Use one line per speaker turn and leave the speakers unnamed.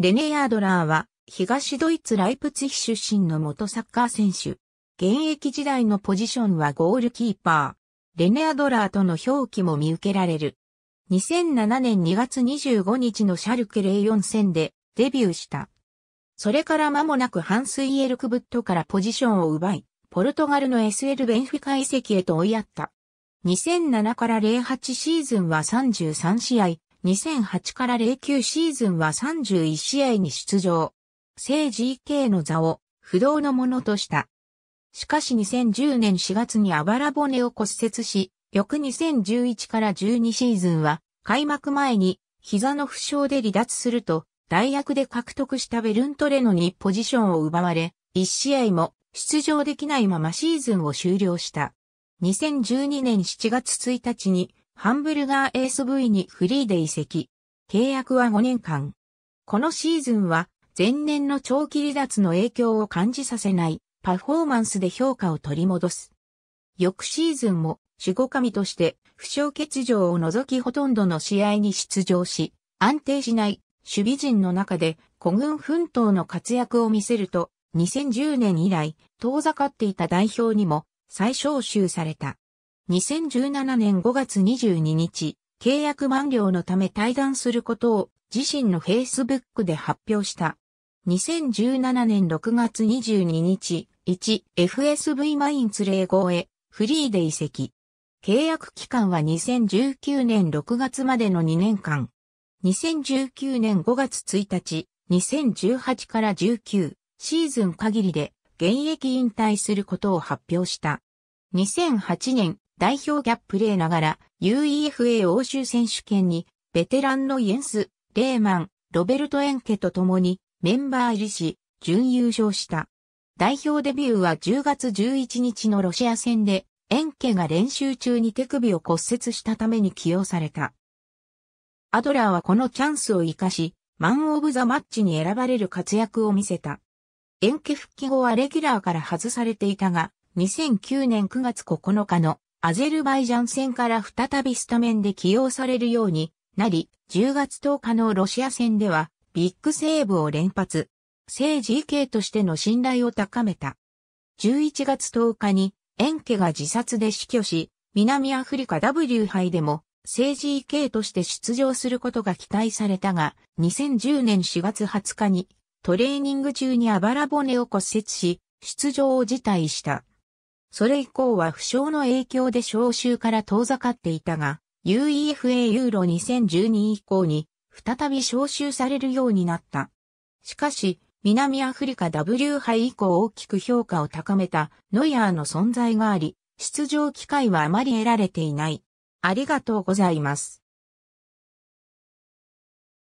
レネ・アードラーは、東ドイツライプツヒ出身の元サッカー選手。現役時代のポジションはゴールキーパー。レネ・アドラーとの表記も見受けられる。2007年2月25日のシャルケ04戦でデビューした。それから間もなくハンスイエルクブットからポジションを奪い、ポルトガルの SL ベンフィカ遺跡へと追いやった。2007から08シーズンは33試合、2008から09シーズンは31試合に出場。聖 GK の座を不動のものとした。しかし2010年4月にあばら骨を骨折し、翌2011から12シーズンは開幕前に膝の負傷で離脱すると、代役で獲得したベルントレノにポジションを奪われ、1試合も出場できないままシーズンを終了した。2012年7月1日にハンブルガー SV にフリーで移籍。契約は5年間。このシーズンは前年の長期離脱の影響を感じさせないパフォーマンスで評価を取り戻す。翌シーズンも守護神として負傷欠場を除きほとんどの試合に出場し、安定しない守備陣の中で古軍奮闘の活躍を見せると、2010年以来遠ざかっていた代表にも再招集された。2017年5月22日、契約満了のため退団することを自身の Facebook で発表した。2017年6月22日、1FSV マインツ05へフリーで移籍。契約期間は2019年6月までの2年間。2019年5月1日、2018から19シーズン限りで現役引退することを発表した。2008年代表キャップ例ながら UEFA 欧州選手権にベテランのイエンス、レーマン、ロベルト・エンケと共にメンバー入りし、準優勝した。代表デビューは10月11日のロシア戦で、エンケが練習中に手首を骨折したために起用された。アドラーはこのチャンスを生かし、マン・オブ・ザ・マッチに選ばれる活躍を見せた。エンケ復帰後はレギュラーから外されていたが、2009年9月9日のアゼルバイジャン戦から再びスタメンで起用されるようになり、10月10日のロシア戦ではビッグセーブを連発、正 GK としての信頼を高めた。11月10日にエンケが自殺で死去し、南アフリカ W 杯でも正 GK として出場することが期待されたが、2010年4月20日にトレーニング中にあばら骨を骨折し、出場を辞退した。それ以降は負傷の影響で招集から遠ざかっていたが、UEFA ユーロ2012以降に再び招集されるようになった。しかし、南アフリカ W 杯以降大きく評価を高めたノイアーの存在があり、出場機会はあまり得られていない。ありがとうございます。